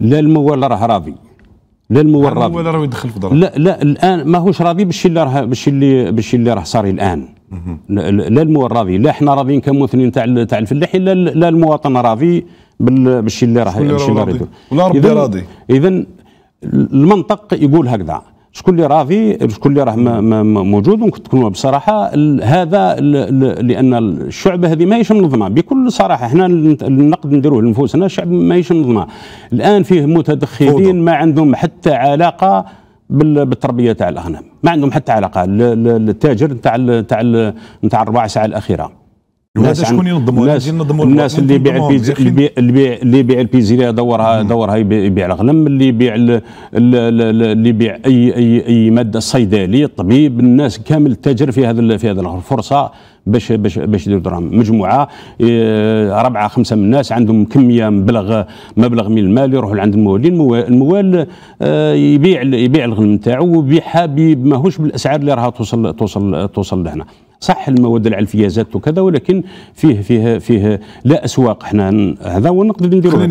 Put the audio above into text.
لا الموال راه راضي لا الموال راضي الموال راه يدخل في لا لا الان ماهوش راضي بالشيء اللي راه بالشيء اللي بالشيء اللي راه صار الان لا الموال راضي لا احنا راضيين كمثنين تاع تاع الفلاحين لا, لا المواطن راضي بالشيء اللي راه بالشيء اللي راضي ولا ربي راضي اذا المنطق يقول هكذا شكون اللي راضي شكون اللي راه موجود ونكون بصراحه هذا لان الشعب هذه ماهيش منظمه بكل صراحه احنا النقد نديروه لنفوسنا الشعب ماهيش منظمه الان فيه متدخلين ما عندهم حتى علاقه بالتربيه تاع الاغنام ما عندهم حتى علاقه التاجر تاع تاع تاع الرباع ساعه الاخيره الناس شكون ينظموا الناس, الناس اللي يبيع اللي يبيع البيزيريا دورها دورها يبيع الغنم اللي يبيع اللي يبيع اي اي اي ماده صيدلي الطبيب الناس كامل تاجر في هذا في هذا الفرصه باش باش باش يديروا دراهم مجموعه اربعه اه، خمسه من الناس عندهم كميه مبلغ مبلغ من المال يروحوا لعند الموالين الموال اه، يبيع يبيع الغنم نتاعو ويبيعها ماهوش بالاسعار اللي راها توصل توصل توصل لهنا صح المواد العلفيه زادت وكذا ولكن فيه فيه فيه لا اسواق احنا هذا هو النقد نديروه